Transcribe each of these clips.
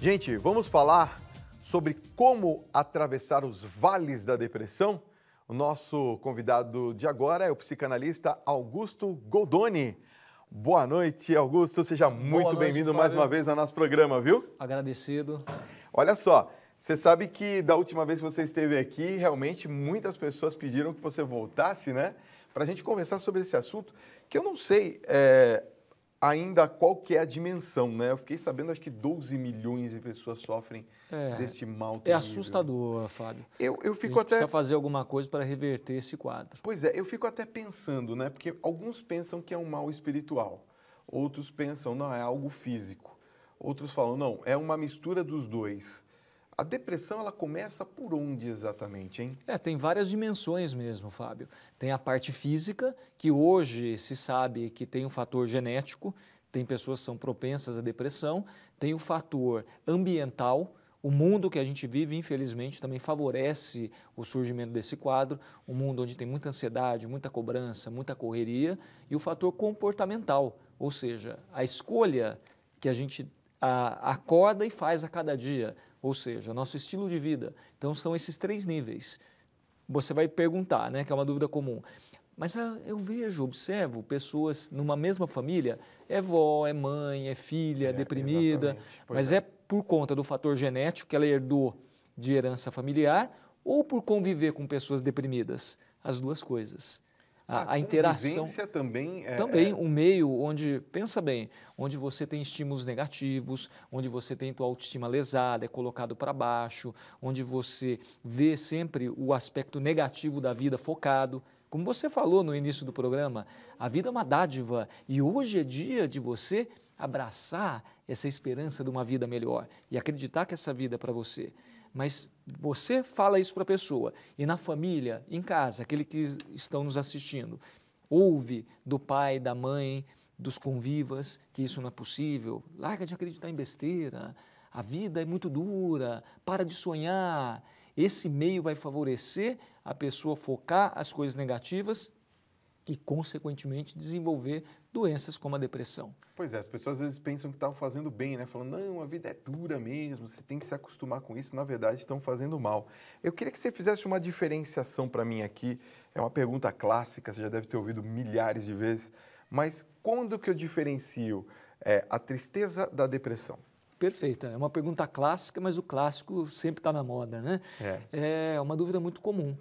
Gente, vamos falar sobre como atravessar os vales da depressão? O nosso convidado de agora é o psicanalista Augusto Goldoni. Boa noite, Augusto. Seja muito bem-vindo mais uma vez ao nosso programa, viu? Agradecido. Olha só, você sabe que da última vez que você esteve aqui, realmente muitas pessoas pediram que você voltasse, né? Para a gente conversar sobre esse assunto, que eu não sei é, ainda qual que é a dimensão, né? Eu fiquei sabendo, acho que 12 milhões de pessoas sofrem é, deste mal é terrível. É assustador, Fábio. Eu, eu fico a gente até... precisa fazer alguma coisa para reverter esse quadro. Pois é, eu fico até pensando, né? Porque alguns pensam que é um mal espiritual, outros pensam, não, é algo físico. Outros falam, não, é uma mistura dos dois. A depressão ela começa por onde exatamente, hein? É, tem várias dimensões mesmo, Fábio. Tem a parte física, que hoje se sabe que tem um fator genético, tem pessoas que são propensas à depressão, tem o fator ambiental, o mundo que a gente vive, infelizmente, também favorece o surgimento desse quadro, um mundo onde tem muita ansiedade, muita cobrança, muita correria, e o fator comportamental, ou seja, a escolha que a gente a, acorda e faz a cada dia ou seja, nosso estilo de vida. Então são esses três níveis. Você vai perguntar, né, que é uma dúvida comum. Mas ah, eu vejo, observo pessoas numa mesma família, é vó, é mãe, é filha, é, deprimida, mas é. é. por conta do fator genético que ela herdou de herança familiar ou por conviver com pessoas deprimidas. As duas coisas a, a interação. também. É, também é. um meio onde, pensa bem, onde você tem estímulos negativos, onde você tem tua autoestima lesada, é colocado para baixo, onde você vê sempre o aspecto negativo da vida focado. Como você falou no início do programa, a vida é uma dádiva e hoje é dia de você abraçar essa esperança de uma vida melhor e acreditar que essa vida é para você mas você fala isso para a pessoa e na família, em casa, aquele que estão nos assistindo, ouve do pai, da mãe, dos convivas que isso não é possível, larga de acreditar em besteira, a vida é muito dura, para de sonhar. Esse meio vai favorecer a pessoa focar as coisas negativas e, consequentemente, desenvolver doenças como a depressão. Pois é, as pessoas às vezes pensam que estão tá fazendo bem, né? Falando, não, a vida é dura mesmo, você tem que se acostumar com isso. Na verdade, estão fazendo mal. Eu queria que você fizesse uma diferenciação para mim aqui. É uma pergunta clássica, você já deve ter ouvido milhares de vezes. Mas quando que eu diferencio é, a tristeza da depressão? Perfeita. É uma pergunta clássica, mas o clássico sempre está na moda, né? É. é uma dúvida muito comum.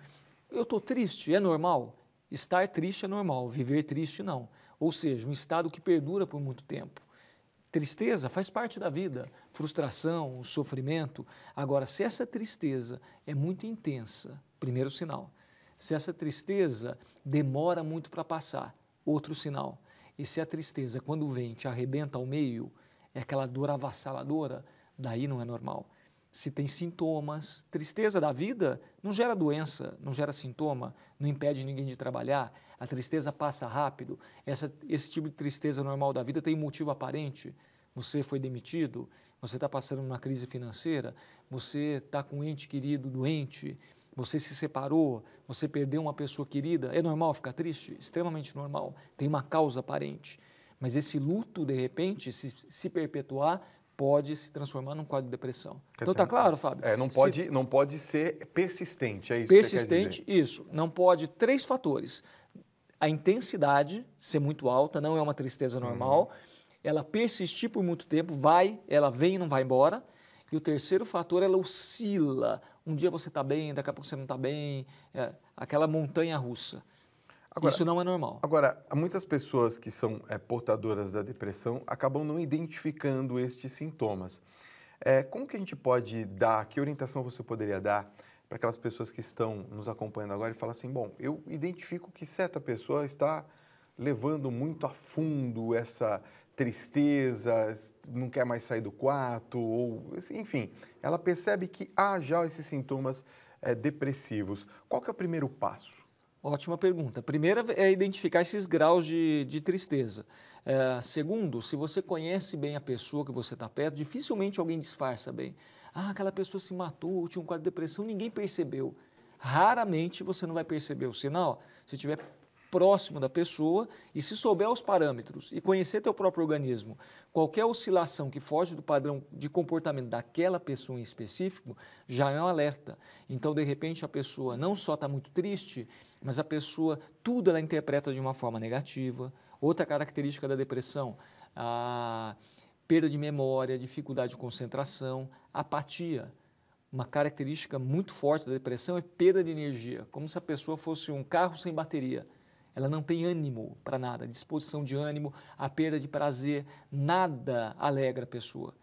Eu estou triste, é normal? Estar triste é normal, viver triste não ou seja, um estado que perdura por muito tempo. Tristeza faz parte da vida, frustração, sofrimento. Agora, se essa tristeza é muito intensa, primeiro sinal. Se essa tristeza demora muito para passar, outro sinal. E se a tristeza, quando vem, te arrebenta ao meio, é aquela dor avassaladora, daí não é normal se tem sintomas. Tristeza da vida não gera doença, não gera sintoma, não impede ninguém de trabalhar. A tristeza passa rápido. Essa, esse tipo de tristeza normal da vida tem motivo aparente. Você foi demitido, você está passando uma crise financeira, você está com um ente querido doente, você se separou, você perdeu uma pessoa querida. É normal ficar triste? Extremamente normal. Tem uma causa aparente. Mas esse luto, de repente, se, se perpetuar, pode se transformar num quadro de depressão. Quer então dizer, tá claro, Fábio? É, não pode, se, não pode ser persistente, é isso. Persistente, que isso. Não pode três fatores. A intensidade ser muito alta, não é uma tristeza normal. Uhum. Ela persistir por muito tempo, vai, ela vem e não vai embora. E o terceiro fator, ela oscila. Um dia você está bem, daqui a pouco você não está bem. É, aquela montanha russa. Agora, Isso não é normal. Agora, muitas pessoas que são é, portadoras da depressão acabam não identificando estes sintomas. É, como que a gente pode dar, que orientação você poderia dar para aquelas pessoas que estão nos acompanhando agora e falar assim, bom, eu identifico que certa pessoa está levando muito a fundo essa tristeza, não quer mais sair do quarto, ou assim, enfim, ela percebe que há ah, já esses sintomas é, depressivos. Qual que é o primeiro passo? Ótima pergunta. Primeira é identificar esses graus de, de tristeza. É, segundo, se você conhece bem a pessoa que você está perto, dificilmente alguém disfarça bem. Ah, aquela pessoa se matou, tinha um quadro de depressão, ninguém percebeu. Raramente você não vai perceber o sinal se estiver próximo da pessoa e se souber os parâmetros e conhecer teu próprio organismo. Qualquer oscilação que foge do padrão de comportamento daquela pessoa em específico já é um alerta. Então, de repente, a pessoa não só está muito triste, mas a pessoa, tudo ela interpreta de uma forma negativa. Outra característica da depressão, a perda de memória, dificuldade de concentração, apatia. Uma característica muito forte da depressão é perda de energia, como se a pessoa fosse um carro sem bateria. Ela não tem ânimo para nada, disposição de ânimo, a perda de prazer, nada alegra a pessoa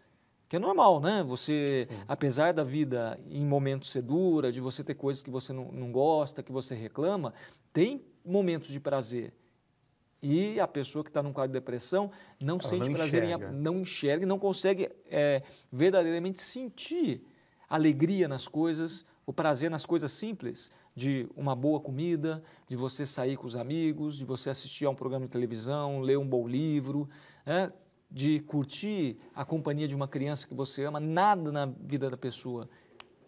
que é normal, né? Você, Sim. apesar da vida em momentos ser dura, de você ter coisas que você não, não gosta, que você reclama, tem momentos de prazer. E a pessoa que está num quadro de depressão não Ela sente não prazer, enxerga. Em, não enxerga, não consegue é, verdadeiramente sentir alegria nas coisas, o prazer nas coisas simples, de uma boa comida, de você sair com os amigos, de você assistir a um programa de televisão, ler um bom livro. Né? de curtir a companhia de uma criança que você ama, nada na vida da pessoa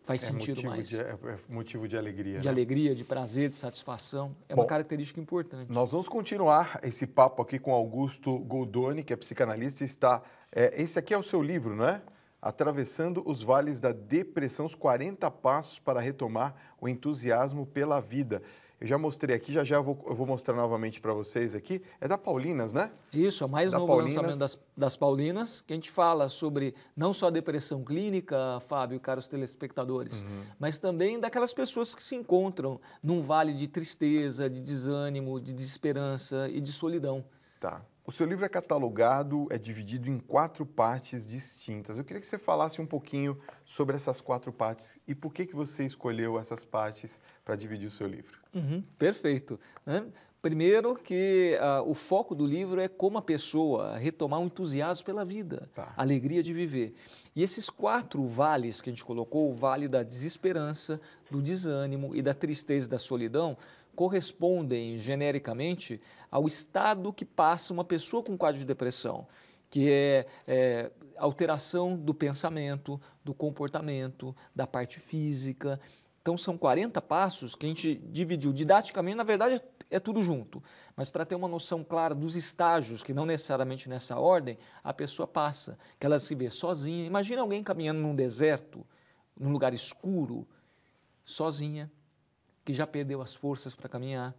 faz é sentido mais. De, é, é motivo de alegria. De né? alegria, de prazer, de satisfação. É Bom, uma característica importante. Nós vamos continuar esse papo aqui com Augusto Goldoni, que é psicanalista está... É, esse aqui é o seu livro, não é? Atravessando os Vales da Depressão, os 40 Passos para Retomar o Entusiasmo pela Vida. Eu já mostrei aqui, já já eu vou, eu vou mostrar novamente para vocês aqui. É da Paulinas, né? Isso, é o mais da novo Paulinas. lançamento das, das Paulinas, que a gente fala sobre não só a depressão clínica, Fábio, caros telespectadores, uhum. mas também daquelas pessoas que se encontram num vale de tristeza, de desânimo, de desesperança e de solidão. Tá. O seu livro é catalogado, é dividido em quatro partes distintas. Eu queria que você falasse um pouquinho sobre essas quatro partes e por que, que você escolheu essas partes para dividir o seu livro. Uhum, perfeito. Né? Primeiro que uh, o foco do livro é como a pessoa retomar o um entusiasmo pela vida, tá. a alegria de viver. E esses quatro vales que a gente colocou, o vale da desesperança, do desânimo e da tristeza e da solidão, correspondem genericamente ao estado que passa uma pessoa com quadro de depressão, que é, é alteração do pensamento, do comportamento, da parte física. Então, são 40 passos que a gente dividiu didaticamente, na verdade, é tudo junto. Mas para ter uma noção clara dos estágios, que não necessariamente nessa ordem, a pessoa passa, que ela se vê sozinha. Imagina alguém caminhando num deserto, num lugar escuro, sozinha, que já perdeu as forças para caminhar,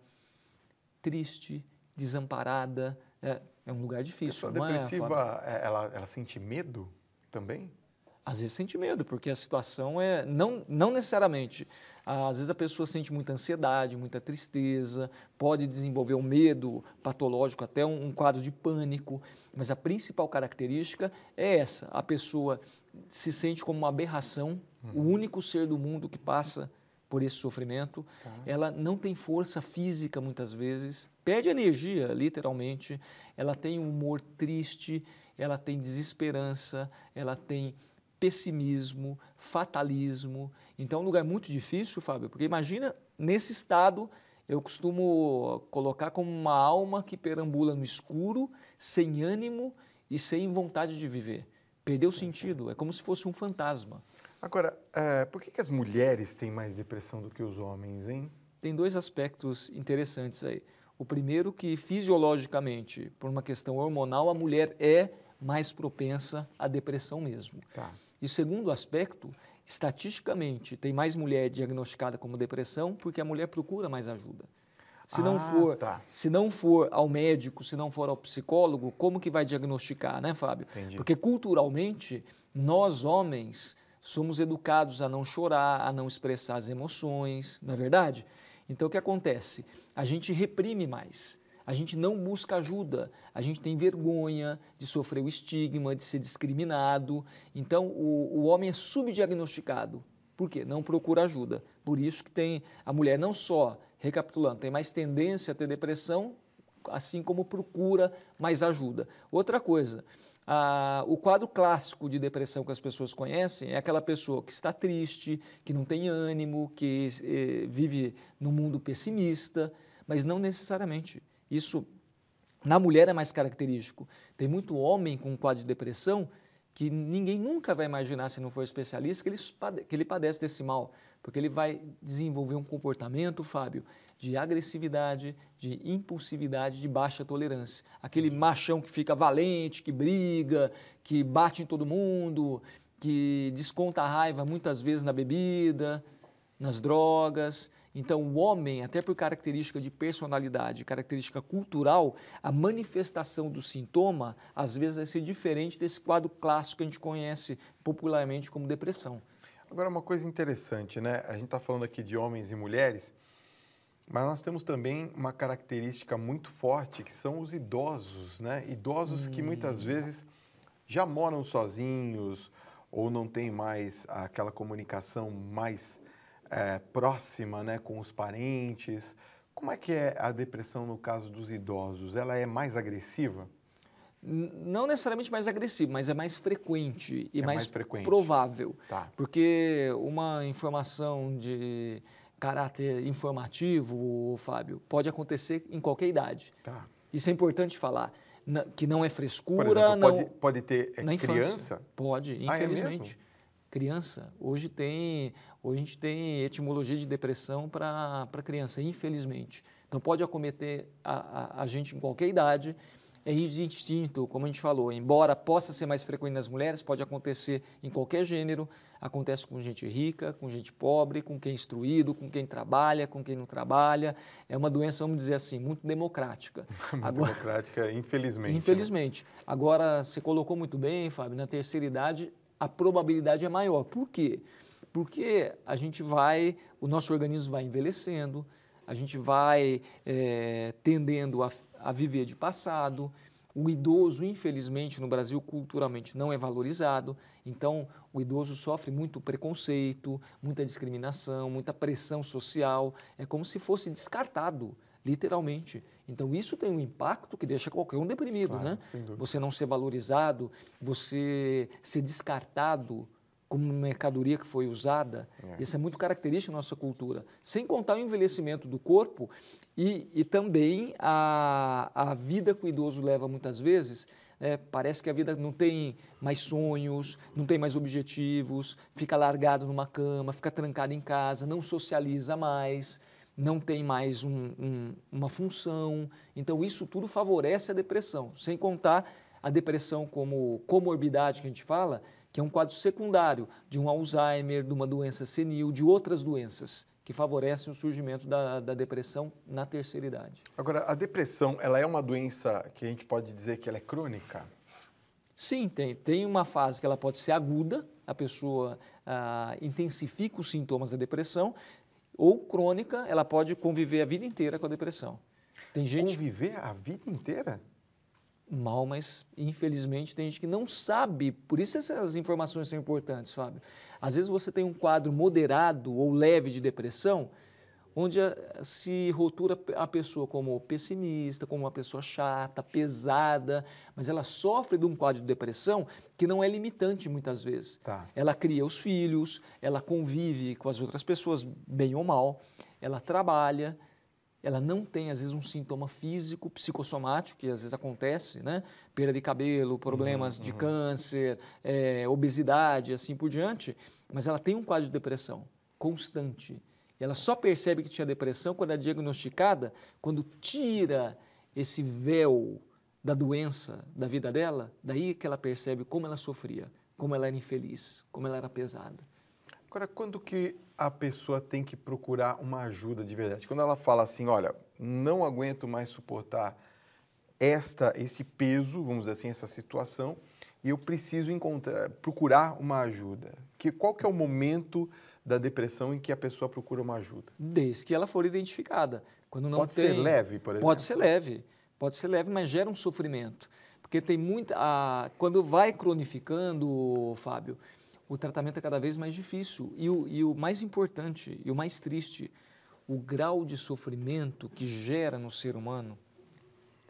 triste, desamparada. É, é um lugar difícil. A pessoa é, depressiva, é, ela, ela sente medo também? Às vezes sente medo, porque a situação é. Não, não necessariamente. Às vezes a pessoa sente muita ansiedade, muita tristeza, pode desenvolver um medo patológico, até um, um quadro de pânico. Mas a principal característica é essa: a pessoa se sente como uma aberração, uhum. o único ser do mundo que passa por esse sofrimento, tá. ela não tem força física muitas vezes, perde energia, literalmente, ela tem um humor triste, ela tem desesperança, ela tem pessimismo, fatalismo. Então, é um lugar muito difícil, Fábio, porque imagina nesse estado. Eu costumo colocar como uma alma que perambula no escuro, sem ânimo e sem vontade de viver. Perdeu sentido, é como se fosse um fantasma. Agora, é, por que, que as mulheres têm mais depressão do que os homens, hein? Tem dois aspectos interessantes aí. O primeiro que fisiologicamente, por uma questão hormonal, a mulher é mais propensa à depressão mesmo. Tá. E segundo aspecto, estatisticamente, tem mais mulher diagnosticada como depressão porque a mulher procura mais ajuda. Se ah, não for, tá. se não for ao médico, se não for ao psicólogo, como que vai diagnosticar, né, Fábio? Entendi. Porque culturalmente nós homens Somos educados a não chorar, a não expressar as emoções, não é verdade? Então o que acontece? A gente reprime mais, a gente não busca ajuda, a gente tem vergonha de sofrer o estigma, de ser discriminado. Então o, o homem é subdiagnosticado. Por quê? Não procura ajuda. Por isso que tem a mulher não só, recapitulando, tem mais tendência a ter depressão, assim como procura mais ajuda. Outra coisa, ah, o quadro clássico de depressão que as pessoas conhecem é aquela pessoa que está triste, que não tem ânimo, que eh, vive num mundo pessimista, mas não necessariamente. Isso na mulher é mais característico. Tem muito homem com um quadro de depressão que ninguém nunca vai imaginar, se não for especialista, que ele, que ele padece desse mal, porque ele vai desenvolver um comportamento, Fábio, de agressividade, de impulsividade, de baixa tolerância. Aquele machão que fica valente, que briga, que bate em todo mundo, que desconta a raiva muitas vezes na bebida, nas drogas. Então, o homem, até por característica de personalidade, característica cultural, a manifestação do sintoma às vezes vai ser diferente desse quadro clássico que a gente conhece popularmente como depressão. Agora, uma coisa interessante, né? A gente está falando aqui de homens e mulheres, mas nós temos também uma característica muito forte que são os idosos, né? Idosos hum. que muitas hum. vezes já moram sozinhos ou não têm mais aquela comunicação mais é, próxima, né, com os parentes. Como é que é a depressão no caso dos idosos? Ela é mais agressiva? não necessariamente mais agressivo, mas é mais frequente e é mais, mais frequente. provável. Tá. Porque uma informação de caráter informativo, Fábio, pode acontecer em qualquer idade. Tá. Isso é importante falar. Na, que não é frescura. Exemplo, não, pode, pode ter é, criança? Pode, infelizmente. Ah, é criança. Hoje tem, hoje a gente tem etimologia de depressão para criança, infelizmente. Então pode acometer a, a, a gente em qualquer idade é instinto, como a gente falou. Embora possa ser mais frequente nas mulheres, pode acontecer em qualquer gênero. Acontece com gente rica, com gente pobre, com quem é instruído, com quem trabalha, com quem não trabalha. É uma doença, vamos dizer assim, muito democrática. muito Agora, democrática, infelizmente. Né? Infelizmente. Né? Agora, você colocou muito bem, Fábio, na terceira idade a probabilidade é maior. Por quê? Porque a gente vai, o nosso organismo vai envelhecendo, a gente vai é, tendendo a, a viver de passado. O idoso, infelizmente, no Brasil, culturalmente não é valorizado, então o idoso sofre muito preconceito, muita discriminação, muita pressão social, é como se fosse descartado, literalmente. Então isso tem um impacto que deixa qualquer um deprimido, claro, né? Você não ser valorizado, você ser descartado como mercadoria que foi usada. É. Isso é muito característico da nossa cultura. Sem contar o envelhecimento do corpo e, e também a, a vida que o idoso leva muitas vezes. É, parece que a vida não tem mais sonhos, não tem mais objetivos, fica largado numa cama, fica trancado em casa, não socializa mais, não tem mais um, um, uma função. Então, isso tudo favorece a depressão, sem contar a depressão como comorbidade que a gente fala, que é um quadro secundário de um Alzheimer, de uma doença senil, de outras doenças que favorecem o surgimento da, da depressão na terceira idade. Agora, a depressão, ela é uma doença que a gente pode dizer que ela é crônica? Sim, tem. Tem uma fase que ela pode ser aguda, a pessoa ah, intensifica os sintomas da depressão, ou crônica, ela pode conviver a vida inteira com a depressão. Tem gente. Conviver a vida inteira? mal, mas infelizmente tem gente que não sabe. Por isso essas informações são importantes, Fábio. Às vezes você tem um quadro moderado ou leve de depressão, onde se rotura a pessoa como pessimista, como uma pessoa chata, pesada, mas ela sofre de um quadro de depressão que não é limitante muitas vezes. Tá. Ela cria os filhos, ela convive com as outras pessoas, bem ou mal, ela trabalha, ela não tem, às vezes, um sintoma físico, psicossomático, que às vezes acontece, né? Perda de cabelo, problemas uhum. de uhum. câncer, é, obesidade, assim por diante, mas ela tem um quadro de depressão constante. E ela só percebe que tinha depressão quando é diagnosticada, quando tira esse véu da doença da vida dela, daí que ela percebe como ela sofria, como ela era infeliz, como ela era pesada. Agora, quando que a pessoa tem que procurar uma ajuda de verdade? Quando ela fala assim, olha, não aguento mais suportar esta, esse peso, vamos dizer assim, essa situação, e eu preciso encontrar, procurar uma ajuda. Que, qual que é o momento da depressão em que a pessoa procura uma ajuda? Desde que ela for identificada. Quando não pode tem, ser leve, por exemplo? Pode ser leve, pode ser leve, mas gera um sofrimento. Porque tem muita. A, quando vai cronificando, Fábio, o tratamento é cada vez mais difícil. E o, e o mais importante, e o mais triste, o grau de sofrimento que gera no ser humano,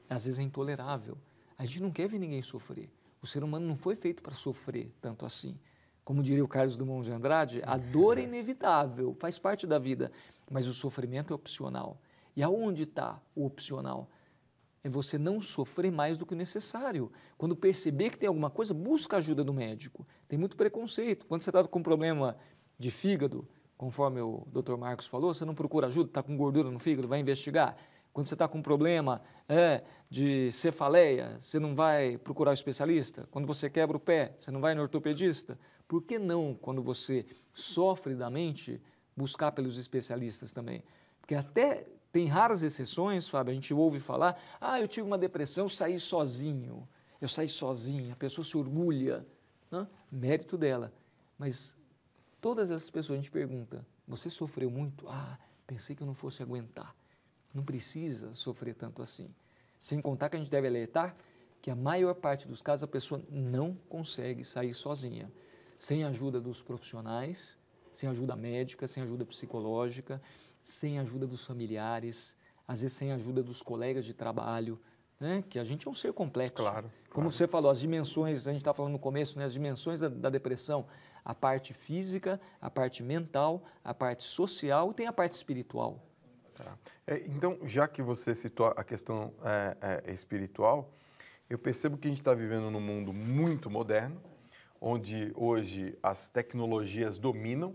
às vezes é intolerável. A gente não quer ver ninguém sofrer. O ser humano não foi feito para sofrer tanto assim. Como diria o Carlos Dumont de Andrade, a dor é inevitável, faz parte da vida, mas o sofrimento é opcional. E aonde está o opcional? é você não sofrer mais do que o necessário. Quando perceber que tem alguma coisa, busca a ajuda do médico. Tem muito preconceito. Quando você está com um problema de fígado, conforme o Dr. Marcos falou, você não procura ajuda, está com gordura no fígado, vai investigar. Quando você está com um problema é, de cefaleia, você não vai procurar o um especialista. Quando você quebra o pé, você não vai no ortopedista. Por que não, quando você sofre da mente, buscar pelos especialistas também? Porque até tem raras exceções, Fábio, a gente ouve falar, ah, eu tive uma depressão, saí sozinho, eu saí sozinha, a pessoa se orgulha, né? mérito dela. Mas todas essas pessoas a gente pergunta, você sofreu muito? Ah, pensei que eu não fosse aguentar. Não precisa sofrer tanto assim. Sem contar que a gente deve alertar que a maior parte dos casos a pessoa não consegue sair sozinha, sem ajuda dos profissionais, sem ajuda médica, sem ajuda psicológica, sem a ajuda dos familiares, às vezes sem a ajuda dos colegas de trabalho, né? que a gente é um ser complexo. Claro, Como claro. você falou, as dimensões, a gente estava tá falando no começo, né? as dimensões da, da, depressão, a parte física, a parte mental, a parte social e tem a parte espiritual. Tá. É, então, já que você citou a questão é, é, espiritual, eu percebo que a gente está vivendo num mundo muito moderno, onde hoje as tecnologias dominam,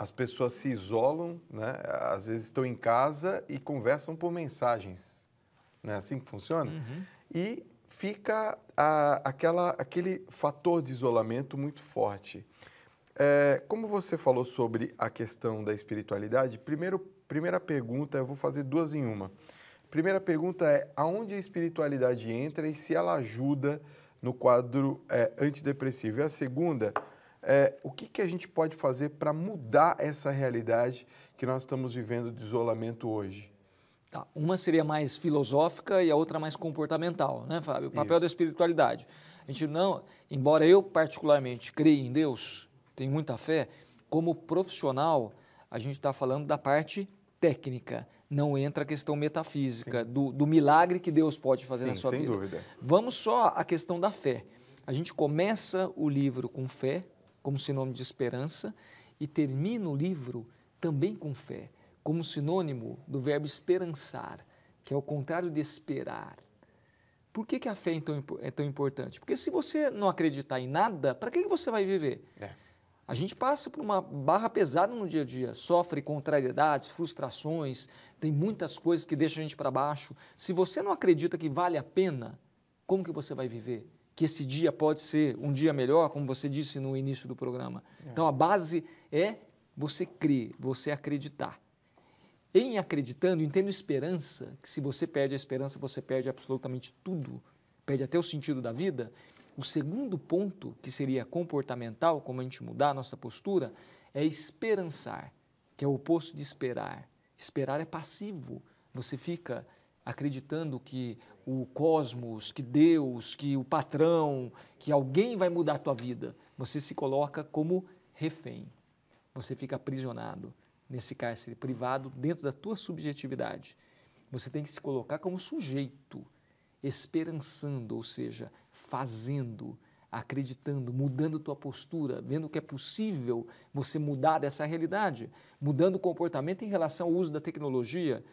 as pessoas se isolam, né? às vezes estão em casa e conversam por mensagens. Não é assim que funciona? Uhum. E fica a, aquela, aquele fator de isolamento muito forte. É, como você falou sobre a questão da espiritualidade, primeiro, primeira pergunta, eu vou fazer duas em uma. Primeira pergunta é aonde a espiritualidade entra e se ela ajuda no quadro é, antidepressivo. E a segunda, é, o que, que a gente pode fazer para mudar essa realidade que nós estamos vivendo de isolamento hoje? Tá. Uma seria mais filosófica e a outra mais comportamental, né, Fábio? O papel Isso. da espiritualidade. A gente não, embora eu particularmente creia em Deus, tenho muita fé, como profissional, a gente está falando da parte técnica, não entra a questão metafísica, do, do, milagre que Deus pode fazer Sim, na sua sem vida. Dúvida. Vamos só à questão da fé. A gente começa o livro com fé, como sinônimo de esperança, e termina o livro também com fé, como sinônimo do verbo esperançar, que é o contrário de esperar. Por que, que a fé é tão é importante? Porque se você não acreditar em nada, para que, que você vai viver? É. A gente passa por uma barra pesada no dia a dia, sofre contrariedades, frustrações, tem muitas coisas que deixam a gente para baixo. Se você não acredita que vale a pena, como que você vai viver? que esse dia pode ser um dia melhor, como você disse no início do programa. É. Então a base é você crer, você acreditar. Em acreditando, entendo esperança, que se você perde a esperança, você perde absolutamente tudo, perde até o sentido da vida. O segundo ponto, que seria comportamental, como a gente mudar a nossa postura, é esperançar, que é o oposto de esperar. Esperar é passivo, você fica acreditando que o cosmos, que Deus, que o patrão, que alguém vai mudar a tua vida. Você se coloca como refém. Você fica aprisionado nesse cárcere privado dentro da tua subjetividade. Você tem que se colocar como sujeito, esperançando, ou seja, fazendo, acreditando, mudando tua postura, vendo que é possível você mudar dessa realidade, mudando o comportamento em relação ao uso da tecnologia,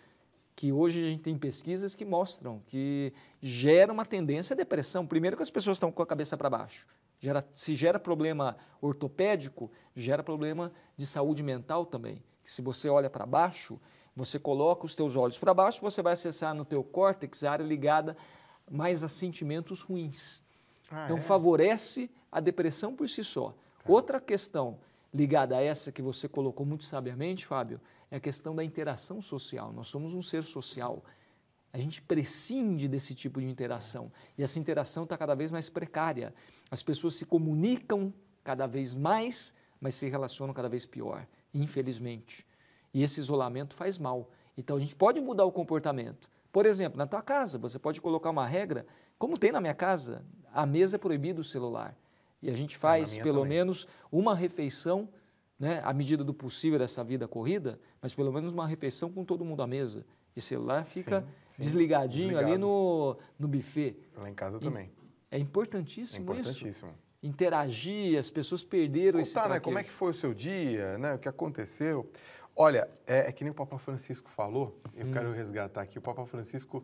que hoje a gente tem pesquisas que mostram que gera uma tendência à depressão. Primeiro que as pessoas estão com a cabeça para baixo. Gera, se gera problema ortopédico, gera problema de saúde mental também. Que se você olha para baixo, você coloca os teus olhos para baixo, você vai acessar no teu córtex a área ligada mais a sentimentos ruins. Ah, então é? favorece a depressão por si só. Tá. Outra questão ligada a essa que você colocou muito sabiamente, Fábio, é a questão da interação social. Nós somos um ser social. A gente prescinde desse tipo de interação. E essa interação está cada vez mais precária. As pessoas se comunicam cada vez mais, mas se relacionam cada vez pior, infelizmente. E esse isolamento faz mal. Então a gente pode mudar o comportamento. Por exemplo, na tua casa, você pode colocar uma regra, como tem na minha casa, a mesa é proibido o celular. E a gente ah, faz pelo também. menos uma refeição né, à medida do possível dessa vida corrida, mas pelo menos uma refeição com todo mundo à mesa. E celular fica sim, sim. desligadinho Desligado. ali no, no buffet. Lá em casa e também. É importantíssimo, é importantíssimo isso. Interagir, as pessoas perderam Contar, esse traquejo. né? Como é que foi o seu dia, né? O que aconteceu? Olha, é, é que nem o Papa Francisco falou, eu hum. quero resgatar aqui, o Papa Francisco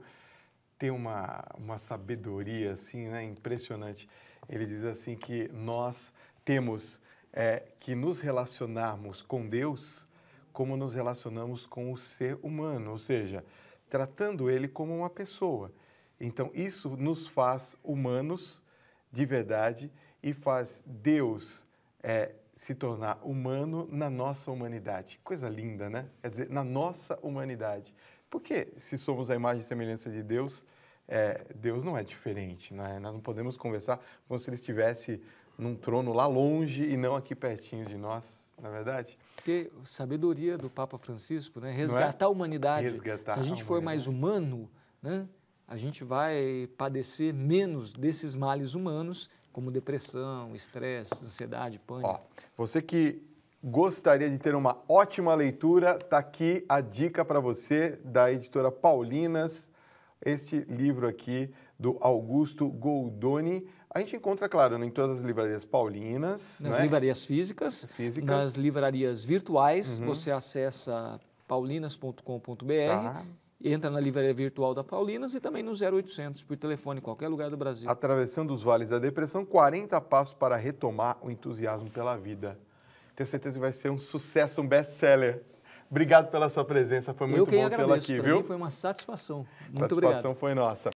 tem uma, uma sabedoria, assim, né? Impressionante. Ele diz assim que nós temos é que nos relacionarmos com Deus como nos relacionamos com o ser humano, ou seja, tratando ele como uma pessoa. Então, isso nos faz humanos de verdade e faz Deus é, se tornar humano na nossa humanidade. Coisa linda, né? Quer dizer, na nossa humanidade. Porque se somos a imagem e semelhança de Deus, é, Deus não é diferente, né? Nós não podemos conversar como se ele estivesse num trono lá longe e não aqui pertinho de nós, na é verdade? Porque sabedoria do Papa Francisco, né? É? resgatar é? a humanidade. Resgatar Se a gente a for mais humano, né? a gente vai padecer menos desses males humanos, como depressão, estresse, ansiedade, pânico. Ó, você que gostaria de ter uma ótima leitura, tá aqui a dica para você da editora Paulinas, este livro aqui do Augusto Goldoni. A gente encontra, claro, em todas as livrarias paulinas. Nas né? livrarias físicas, físicas, Nas livrarias virtuais, uhum. você acessa paulinas.com.br, tá. entra na livraria virtual da Paulinas e também no 0800, por telefone, em qualquer lugar do Brasil. Atravessando os vales da depressão, 40 passos para retomar o entusiasmo pela vida. Tenho certeza que vai ser um sucesso, um best-seller. Obrigado pela sua presença, foi muito bom tê-la aqui, pra viu? Mim foi uma satisfação. Muito satisfação obrigado. foi nossa.